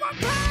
my power.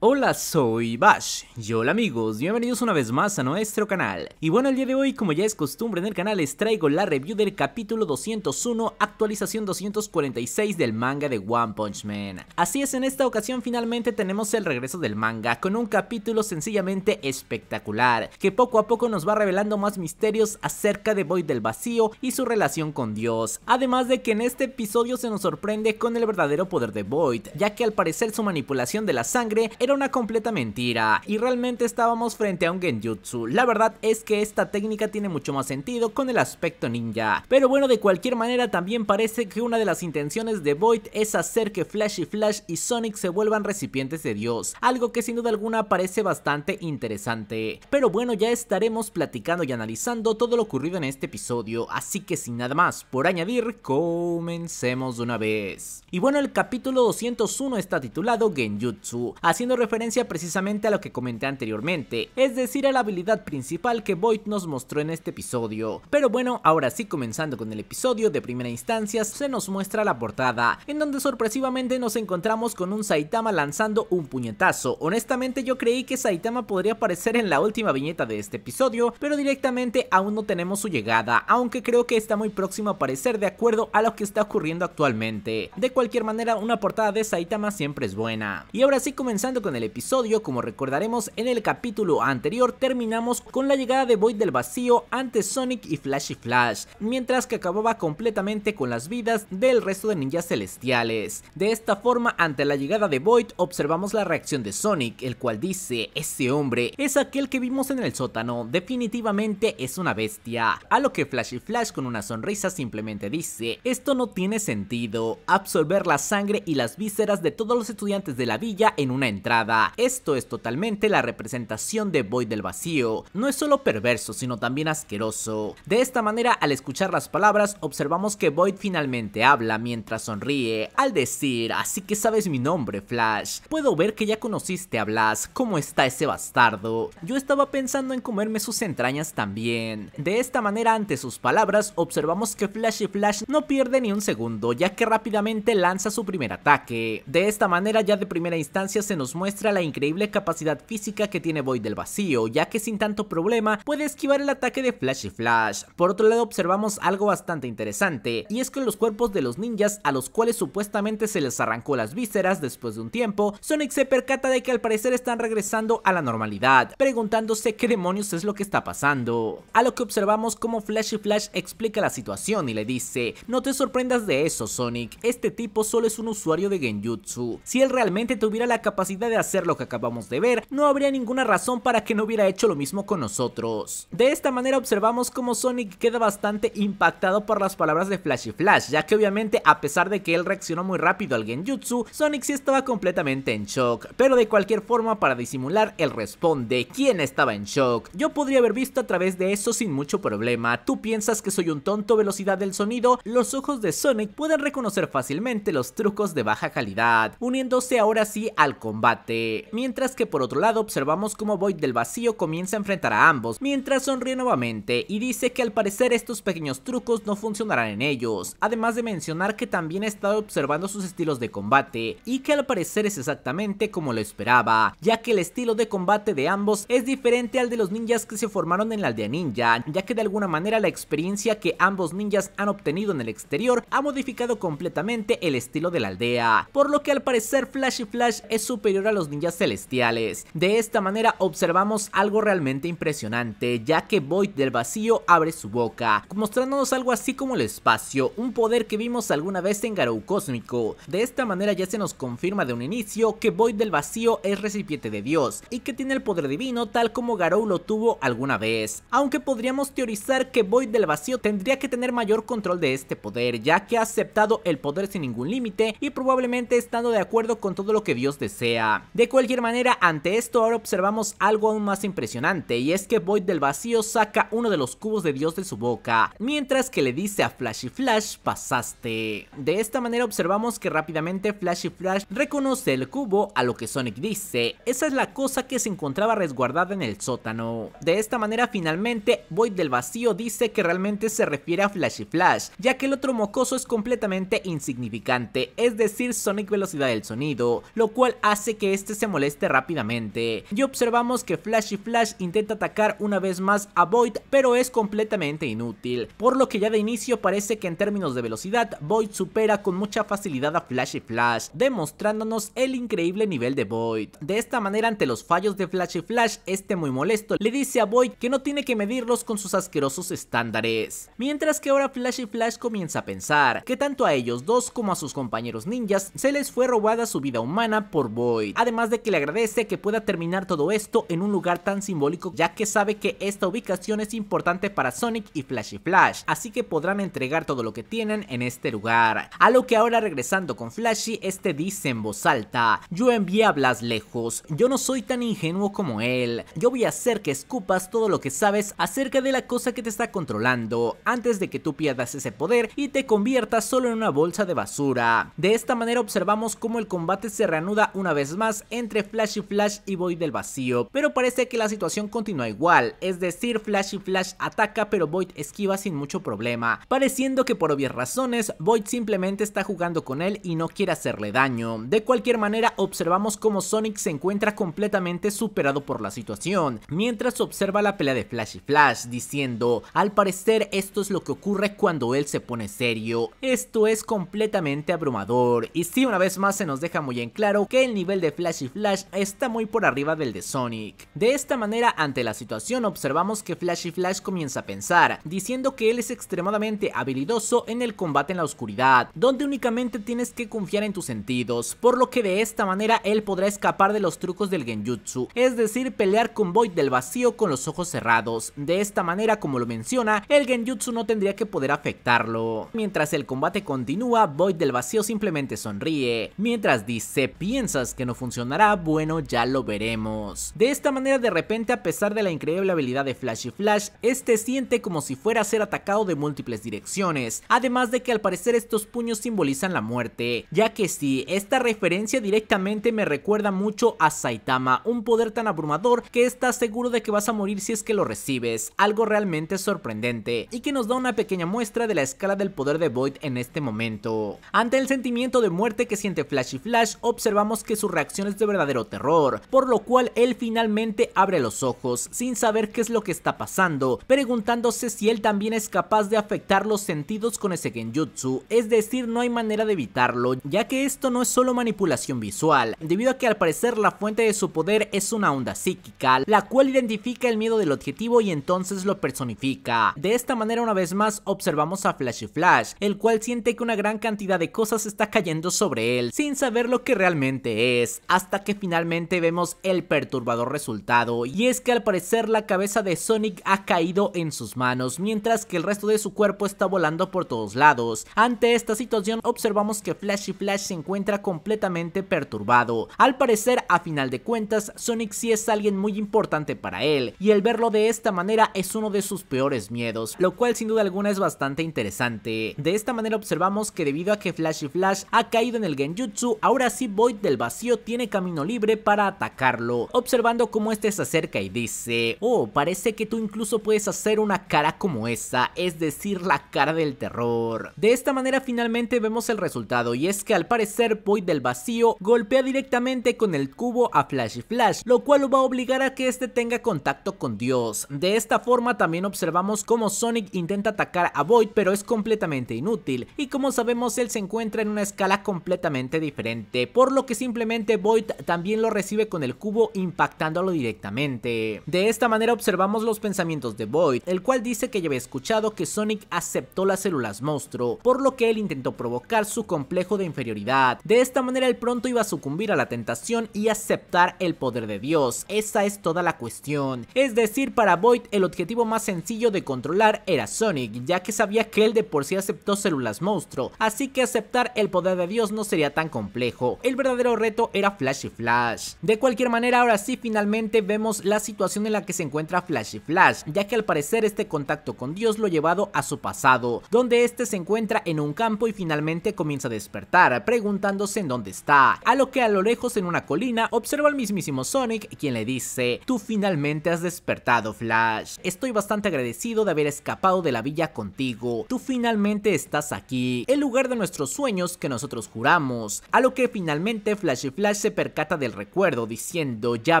Hola, soy Bash. Y hola amigos, bienvenidos una vez más a nuestro canal. Y bueno, el día de hoy, como ya es costumbre en el canal, les traigo la review del capítulo 201, actualización 246 del manga de One Punch Man. Así es, en esta ocasión finalmente tenemos el regreso del manga, con un capítulo sencillamente espectacular, que poco a poco nos va revelando más misterios acerca de Void del Vacío y su relación con Dios. Además de que en este episodio se nos sorprende con el verdadero poder de Void, ya que al parecer su manipulación de la sangre era una completa mentira y realmente estábamos frente a un genjutsu. La verdad es que esta técnica tiene mucho más sentido con el aspecto ninja. Pero bueno, de cualquier manera también parece que una de las intenciones de Void es hacer que Flash y Flash y Sonic se vuelvan recipientes de Dios, algo que sin duda alguna parece bastante interesante. Pero bueno, ya estaremos platicando y analizando todo lo ocurrido en este episodio, así que sin nada más por añadir, comencemos de una vez. Y bueno, el capítulo 201 está titulado Genjutsu, haciendo referencia precisamente a lo que comenté anteriormente, es decir a la habilidad principal que Void nos mostró en este episodio. Pero bueno, ahora sí comenzando con el episodio de primera instancia se nos muestra la portada, en donde sorpresivamente nos encontramos con un Saitama lanzando un puñetazo. Honestamente yo creí que Saitama podría aparecer en la última viñeta de este episodio, pero directamente aún no tenemos su llegada, aunque creo que está muy próximo a aparecer de acuerdo a lo que está ocurriendo actualmente. De cualquier manera, una portada de Saitama siempre es buena. Y ahora sí comenzando con en el episodio, como recordaremos en el capítulo anterior terminamos con la llegada de Void del vacío ante Sonic y Flashy Flash, mientras que acababa completamente con las vidas del resto de ninjas celestiales. De esta forma, ante la llegada de Void observamos la reacción de Sonic, el cual dice, ese hombre es aquel que vimos en el sótano, definitivamente es una bestia. A lo que Flashy Flash con una sonrisa simplemente dice, esto no tiene sentido, absorber la sangre y las vísceras de todos los estudiantes de la villa en una entrada esto es totalmente la representación de Void del vacío. No es solo perverso, sino también asqueroso. De esta manera, al escuchar las palabras, observamos que Void finalmente habla mientras sonríe, al decir, así que sabes mi nombre, Flash. Puedo ver que ya conociste a Blas, ¿cómo está ese bastardo? Yo estaba pensando en comerme sus entrañas también. De esta manera, ante sus palabras, observamos que Flash y Flash no pierde ni un segundo, ya que rápidamente lanza su primer ataque. De esta manera, ya de primera instancia se nos muestra muestra la increíble capacidad física que tiene Void del vacío, ya que sin tanto problema puede esquivar el ataque de Flash y Flash. Por otro lado observamos algo bastante interesante, y es que los cuerpos de los ninjas a los cuales supuestamente se les arrancó las vísceras después de un tiempo, Sonic se percata de que al parecer están regresando a la normalidad, preguntándose qué demonios es lo que está pasando. A lo que observamos como Flash y Flash explica la situación y le dice, no te sorprendas de eso Sonic, este tipo solo es un usuario de Genjutsu, si él realmente tuviera la capacidad de hacer lo que acabamos de ver, no habría ninguna razón para que no hubiera hecho lo mismo con nosotros. De esta manera observamos cómo Sonic queda bastante impactado por las palabras de Flash y Flash, ya que obviamente a pesar de que él reaccionó muy rápido al Genjutsu, Sonic sí estaba completamente en shock, pero de cualquier forma para disimular él responde, ¿quién estaba en shock? Yo podría haber visto a través de eso sin mucho problema, tú piensas que soy un tonto velocidad del sonido, los ojos de Sonic pueden reconocer fácilmente los trucos de baja calidad, uniéndose ahora sí al combate mientras que por otro lado observamos como Void del vacío comienza a enfrentar a ambos, mientras sonríe nuevamente y dice que al parecer estos pequeños trucos no funcionarán en ellos, además de mencionar que también ha estado observando sus estilos de combate y que al parecer es exactamente como lo esperaba, ya que el estilo de combate de ambos es diferente al de los ninjas que se formaron en la aldea ninja, ya que de alguna manera la experiencia que ambos ninjas han obtenido en el exterior ha modificado completamente el estilo de la aldea, por lo que al parecer Flash y Flash es superior al los ninjas celestiales. De esta manera observamos algo realmente impresionante, ya que Void del vacío abre su boca, mostrándonos algo así como el espacio, un poder que vimos alguna vez en Garou Cósmico. De esta manera ya se nos confirma de un inicio que Void del vacío es recipiente de Dios, y que tiene el poder divino tal como Garou lo tuvo alguna vez. Aunque podríamos teorizar que Void del vacío tendría que tener mayor control de este poder, ya que ha aceptado el poder sin ningún límite y probablemente estando de acuerdo con todo lo que Dios desea. De cualquier manera, ante esto ahora observamos algo aún más impresionante y es que Void del vacío saca uno de los cubos de Dios de su boca, mientras que le dice a Flashy Flash, pasaste. De esta manera observamos que rápidamente Flashy Flash reconoce el cubo a lo que Sonic dice, esa es la cosa que se encontraba resguardada en el sótano. De esta manera finalmente Void del vacío dice que realmente se refiere a Flashy Flash, ya que el otro mocoso es completamente insignificante, es decir Sonic velocidad del sonido, lo cual hace que este se moleste rápidamente. Y observamos que Flash y Flash intenta atacar una vez más a Void, pero es completamente inútil, por lo que ya de inicio parece que en términos de velocidad, Void supera con mucha facilidad a Flash y Flash, demostrándonos el increíble nivel de Void. De esta manera, ante los fallos de Flash y Flash, este muy molesto le dice a Void que no tiene que medirlos con sus asquerosos estándares. Mientras que ahora Flash y Flash comienza a pensar que tanto a ellos dos como a sus compañeros ninjas se les fue robada su vida humana por Void además de que le agradece que pueda terminar todo esto en un lugar tan simbólico ya que sabe que esta ubicación es importante para Sonic y Flashy Flash, así que podrán entregar todo lo que tienen en este lugar. A lo que ahora regresando con Flashy, este dice en voz alta, yo envié a Blas lejos, yo no soy tan ingenuo como él, yo voy a hacer que escupas todo lo que sabes acerca de la cosa que te está controlando, antes de que tú pierdas ese poder y te conviertas solo en una bolsa de basura. De esta manera observamos cómo el combate se reanuda una vez más entre Flash y Flash y Void del vacío, pero parece que la situación continúa igual, es decir, Flash y Flash ataca pero Void esquiva sin mucho problema, pareciendo que por obvias razones Void simplemente está jugando con él y no quiere hacerle daño. De cualquier manera observamos cómo Sonic se encuentra completamente superado por la situación, mientras observa la pelea de Flash y Flash, diciendo, al parecer esto es lo que ocurre cuando él se pone serio, esto es completamente abrumador, y sí una vez más se nos deja muy en claro que el nivel de Flash y Flash está muy por arriba del de Sonic. De esta manera, ante la situación, observamos que Flash y Flash comienza a pensar, diciendo que él es extremadamente habilidoso en el combate en la oscuridad, donde únicamente tienes que confiar en tus sentidos, por lo que de esta manera él podrá escapar de los trucos del genjutsu, es decir, pelear con Void del vacío con los ojos cerrados. De esta manera, como lo menciona, el genjutsu no tendría que poder afectarlo. Mientras el combate continúa, Void del vacío simplemente sonríe, mientras dice, piensas que no funciona funcionará, bueno, ya lo veremos. De esta manera, de repente, a pesar de la increíble habilidad de Flash y Flash, este siente como si fuera a ser atacado de múltiples direcciones, además de que al parecer estos puños simbolizan la muerte, ya que sí, esta referencia directamente me recuerda mucho a Saitama, un poder tan abrumador que estás seguro de que vas a morir si es que lo recibes, algo realmente sorprendente, y que nos da una pequeña muestra de la escala del poder de Void en este momento. Ante el sentimiento de muerte que siente Flash y Flash, observamos que su reacción de verdadero terror, por lo cual él finalmente abre los ojos, sin saber qué es lo que está pasando, preguntándose si él también es capaz de afectar los sentidos con ese genjutsu, es decir, no hay manera de evitarlo, ya que esto no es solo manipulación visual, debido a que al parecer la fuente de su poder es una onda psíquica, la cual identifica el miedo del objetivo y entonces lo personifica. De esta manera una vez más observamos a y Flash, el cual siente que una gran cantidad de cosas está cayendo sobre él, sin saber lo que realmente es hasta que finalmente vemos el perturbador resultado y es que al parecer la cabeza de Sonic ha caído en sus manos mientras que el resto de su cuerpo está volando por todos lados. Ante esta situación observamos que Flash y Flash se encuentra completamente perturbado. Al parecer a final de cuentas Sonic sí es alguien muy importante para él y el verlo de esta manera es uno de sus peores miedos, lo cual sin duda alguna es bastante interesante. De esta manera observamos que debido a que Flash y Flash ha caído en el genjutsu, ahora sí Void del vacío tiene camino libre para atacarlo, observando cómo este se acerca y dice, oh, parece que tú incluso puedes hacer una cara como esa, es decir, la cara del terror. De esta manera finalmente vemos el resultado y es que al parecer Void del vacío golpea directamente con el cubo a Flash y Flash, lo cual lo va a obligar a que este tenga contacto con Dios. De esta forma también observamos cómo Sonic intenta atacar a Void pero es completamente inútil y como sabemos él se encuentra en una escala completamente diferente, por lo que simplemente Void también lo recibe con el cubo impactándolo directamente. De esta manera observamos los pensamientos de Void, el cual dice que ya había escuchado que Sonic aceptó las células monstruo, por lo que él intentó provocar su complejo de inferioridad. De esta manera él pronto iba a sucumbir a la tentación y aceptar el poder de Dios, esa es toda la cuestión. Es decir, para Void el objetivo más sencillo de controlar era Sonic, ya que sabía que él de por sí aceptó células monstruo, así que aceptar el poder de Dios no sería tan complejo. El verdadero reto era Flash y Flash. De cualquier manera, ahora sí finalmente vemos la situación en la que se encuentra y Flash, ya que al parecer este contacto con Dios lo ha llevado a su pasado, donde este se encuentra en un campo y finalmente comienza a despertar, preguntándose en dónde está, a lo que a lo lejos en una colina observa al mismísimo Sonic, quien le dice, tú finalmente has despertado Flash, estoy bastante agradecido de haber escapado de la villa contigo, tú finalmente estás aquí, el lugar de nuestros sueños que nosotros juramos, a lo que finalmente Flash y Flash se percata del recuerdo diciendo ya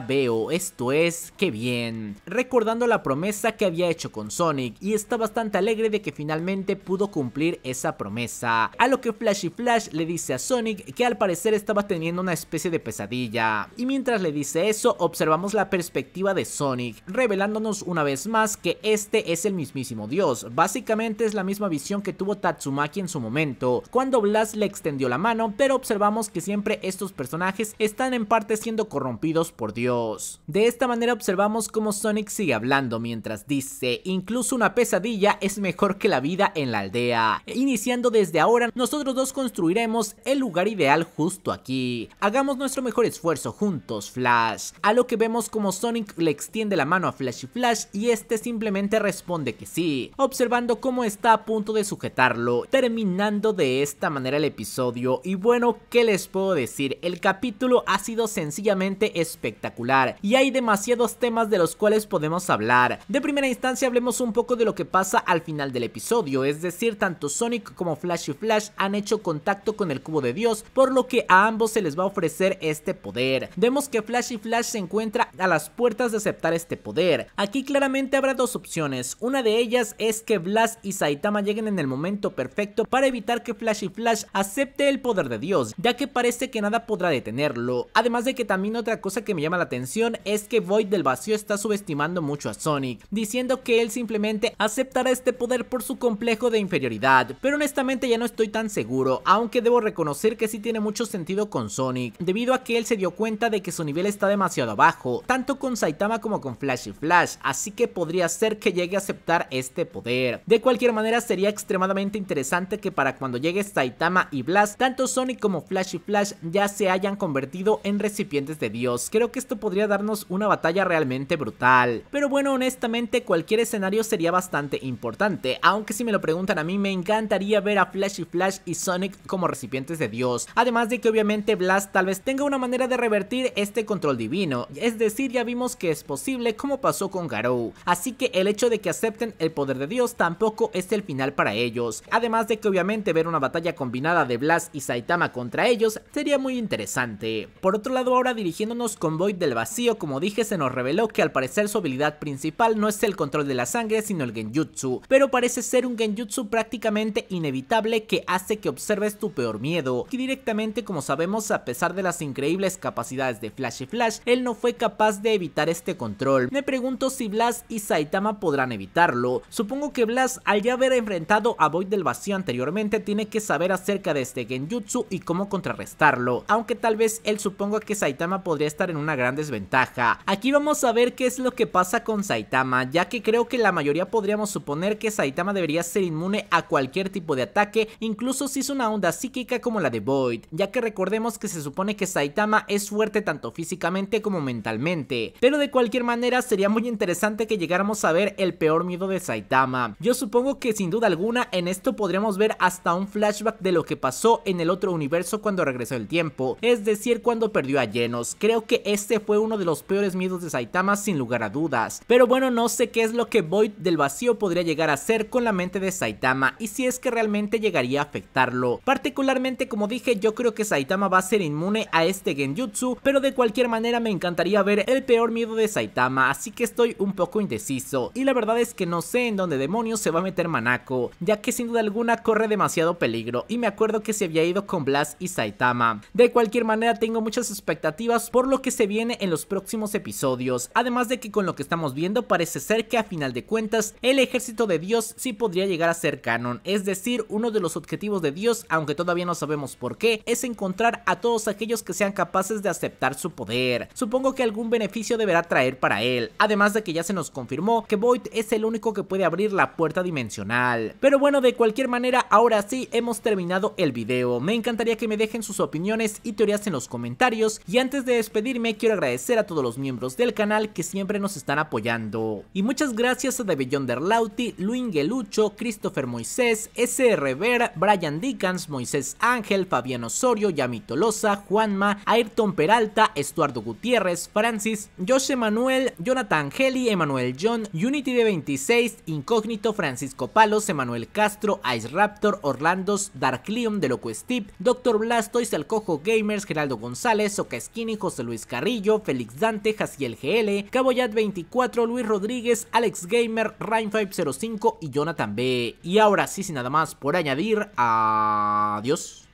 veo, esto es, qué bien, recordando la promesa que había hecho con Sonic y está bastante alegre de que finalmente pudo cumplir esa promesa, a lo que Flash y Flash le dice a Sonic que al parecer estaba teniendo una especie de pesadilla, y mientras le dice eso observamos la perspectiva de Sonic, revelándonos una vez más que este es el mismísimo dios, básicamente es la misma visión que tuvo Tatsumaki en su momento, cuando Blast le extendió la mano, pero observamos que siempre estos personajes están en parte siendo corrompidos por Dios. De esta manera observamos cómo Sonic sigue hablando mientras dice, incluso una pesadilla es mejor que la vida en la aldea. E iniciando desde ahora, nosotros dos construiremos el lugar ideal justo aquí. Hagamos nuestro mejor esfuerzo juntos, Flash. A lo que vemos como Sonic le extiende la mano a Flash y Flash y este simplemente responde que sí, observando cómo está a punto de sujetarlo, terminando de esta manera el episodio y bueno, ¿qué les puedo decir? El capítulo ha sido sencillamente espectacular y hay demasiados temas de los cuales podemos hablar. De primera instancia hablemos un poco de lo que pasa al final del episodio, es decir, tanto Sonic como Flash y Flash han hecho contacto con el Cubo de Dios, por lo que a ambos se les va a ofrecer este poder. Vemos que Flash y Flash se encuentra a las puertas de aceptar este poder. Aquí claramente habrá dos opciones, una de ellas es que Blast y Saitama lleguen en el momento perfecto para evitar que Flash y Flash acepte el poder de Dios, ya que parece que nada podrá detener Además de que también otra cosa que me llama la atención es que Void del Vacío está subestimando mucho a Sonic, diciendo que él simplemente aceptará este poder por su complejo de inferioridad, pero honestamente ya no estoy tan seguro, aunque debo reconocer que sí tiene mucho sentido con Sonic, debido a que él se dio cuenta de que su nivel está demasiado bajo, tanto con Saitama como con Flash y Flash, así que podría ser que llegue a aceptar este poder. De cualquier manera sería extremadamente interesante que para cuando llegue Saitama y Blast, tanto Sonic como Flash y Flash ya se hayan convertido en recipientes de Dios. Creo que esto podría darnos una batalla realmente brutal. Pero bueno, honestamente cualquier escenario sería bastante importante, aunque si me lo preguntan a mí me encantaría ver a Flash y Flash y Sonic como recipientes de Dios. Además de que obviamente Blast tal vez tenga una manera de revertir este control divino, es decir, ya vimos que es posible como pasó con Garou. Así que el hecho de que acepten el poder de Dios tampoco es el final para ellos. Además de que obviamente ver una batalla combinada de Blast y Saitama contra ellos sería muy interesante. Por otro lado, ahora dirigiéndonos con Void del vacío, como dije, se nos reveló que al parecer su habilidad principal no es el control de la sangre, sino el genjutsu, pero parece ser un genjutsu prácticamente inevitable que hace que observes tu peor miedo, y directamente como sabemos, a pesar de las increíbles capacidades de Flash y Flash, él no fue capaz de evitar este control. Me pregunto si Blas y Saitama podrán evitarlo. Supongo que Blas, al ya haber enfrentado a Void del vacío anteriormente, tiene que saber acerca de este genjutsu y cómo contrarrestarlo, aunque tal vez él supongo que Saitama podría estar en una gran desventaja. Aquí vamos a ver qué es lo que pasa con Saitama, ya que creo que la mayoría podríamos suponer que Saitama debería ser inmune a cualquier tipo de ataque, incluso si es una onda psíquica como la de Void, ya que recordemos que se supone que Saitama es fuerte tanto físicamente como mentalmente. Pero de cualquier manera sería muy interesante que llegáramos a ver el peor miedo de Saitama. Yo supongo que sin duda alguna en esto podríamos ver hasta un flashback de lo que pasó en el otro universo cuando regresó el tiempo, es decir, cuando perdió a Llenos. Creo que este fue uno de los peores miedos de Saitama sin lugar a dudas. Pero bueno, no sé qué es lo que Void del vacío podría llegar a hacer con la mente de Saitama y si es que realmente llegaría a afectarlo. Particularmente como dije, yo creo que Saitama va a ser inmune a este genjutsu, pero de cualquier manera me encantaría ver el peor miedo de Saitama, así que estoy un poco indeciso. Y la verdad es que no sé en dónde demonios se va a meter Manako, ya que sin duda alguna corre demasiado peligro y me acuerdo que se había ido con Blast y Saitama. De cualquier manera tengo muchas expectativas por lo que se viene en los próximos episodios, además de que con lo que estamos viendo parece ser que a final de cuentas el ejército de Dios sí podría llegar a ser canon, es decir, uno de los objetivos de Dios, aunque todavía no sabemos por qué, es encontrar a todos aquellos que sean capaces de aceptar su poder. Supongo que algún beneficio deberá traer para él, además de que ya se nos confirmó que Void es el único que puede abrir la puerta dimensional. Pero bueno, de cualquier manera, ahora sí hemos terminado el video. Me encantaría que me dejen sus opiniones y teorías en los comentarios y antes de despedirme quiero agradecer a todos los miembros del canal que siempre nos están apoyando. Y muchas gracias a Debellón lauti Luin Gelucho, Christopher Moisés, SR Ver, Brian Dickens, Moisés Ángel, Fabiano Osorio, Yami Tolosa, Juanma, Ayrton Peralta, Estuardo Gutiérrez, Francis, Josh Manuel, Jonathan Heli, Emanuel John, Unity de 26, Incógnito, Francisco Palos, Emanuel Castro, Ice Raptor, Orlandos, Darklium, de Loco Steve, Doctor Blastoise, Alcojo Gamers, General González, González, Ocasquini, José Luis Carrillo, Félix Dante, Jaciel GL, Caboyat 24, Luis Rodríguez, Alex Gamer, Rain505 y Jonathan B. Y ahora sí, sin nada más por añadir, adiós.